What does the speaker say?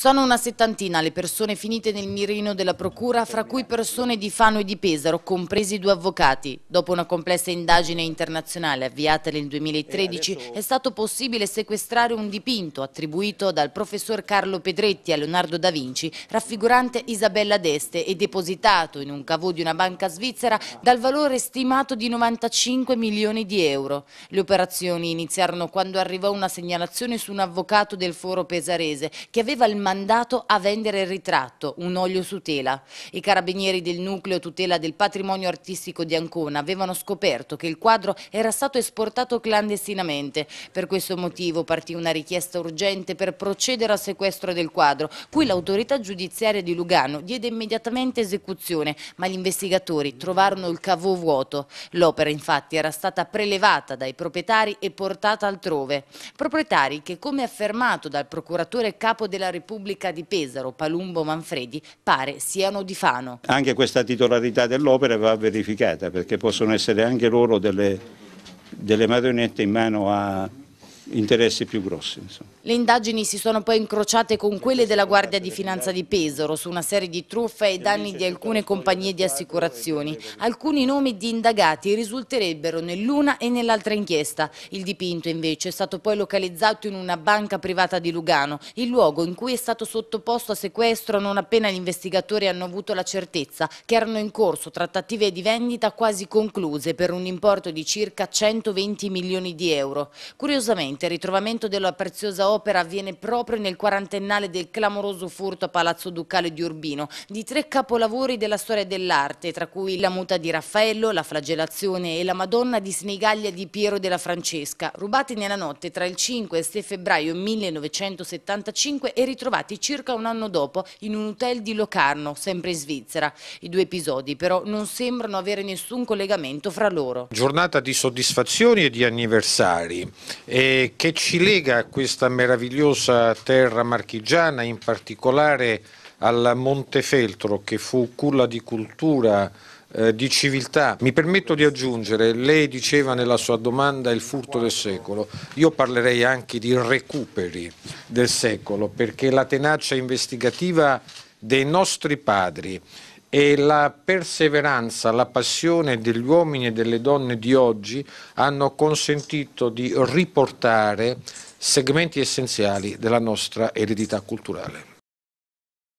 Sono una settantina le persone finite nel mirino della procura, fra cui persone di Fano e di Pesaro, compresi due avvocati. Dopo una complessa indagine internazionale avviata nel 2013, eh, è stato possibile sequestrare un dipinto attribuito dal professor Carlo Pedretti a Leonardo da Vinci, raffigurante Isabella d'Este e depositato in un cavo di una banca svizzera dal valore stimato di 95 milioni di euro. Le operazioni iniziarono quando arrivò una segnalazione su un avvocato del foro pesarese che aveva il mandato a vendere il ritratto, un olio su tela. I carabinieri del nucleo tutela del patrimonio artistico di Ancona avevano scoperto che il quadro era stato esportato clandestinamente. Per questo motivo partì una richiesta urgente per procedere al sequestro del quadro, cui l'autorità giudiziaria di Lugano diede immediatamente esecuzione, ma gli investigatori trovarono il cavo vuoto. L'opera infatti era stata prelevata dai proprietari e portata altrove. Proprietari che, come affermato dal procuratore capo della Repubblica, Repubblica di Pesaro, Palumbo Manfredi, pare siano di Fano. Anche questa titolarità dell'opera va verificata perché possono essere anche loro delle, delle marionette in mano a interessi più grossi. Insomma. Le indagini si sono poi incrociate con quelle della Guardia di Finanza di Pesaro su una serie di truffe e danni di alcune compagnie di assicurazioni. Alcuni nomi di indagati risulterebbero nell'una e nell'altra inchiesta. Il dipinto invece è stato poi localizzato in una banca privata di Lugano, il luogo in cui è stato sottoposto a sequestro non appena gli investigatori hanno avuto la certezza che erano in corso trattative di vendita quasi concluse per un importo di circa 120 milioni di euro. Curiosamente Finalmente il ritrovamento della preziosa opera avviene proprio nel quarantennale del clamoroso furto a Palazzo Ducale di Urbino di tre capolavori della storia dell'arte, tra cui La muta di Raffaello, La flagellazione e La Madonna di Senigallia di Piero della Francesca, rubati nella notte tra il 5 e 6 febbraio 1975 e ritrovati circa un anno dopo in un hotel di Locarno, sempre in Svizzera. I due episodi però non sembrano avere nessun collegamento fra loro. Giornata di soddisfazioni e di anniversari e che ci lega a questa meravigliosa terra marchigiana, in particolare al Montefeltro che fu culla di cultura, eh, di civiltà. Mi permetto di aggiungere, lei diceva nella sua domanda il furto del secolo, io parlerei anche di recuperi del secolo perché la tenacia investigativa dei nostri padri e la perseveranza, la passione degli uomini e delle donne di oggi hanno consentito di riportare segmenti essenziali della nostra eredità culturale.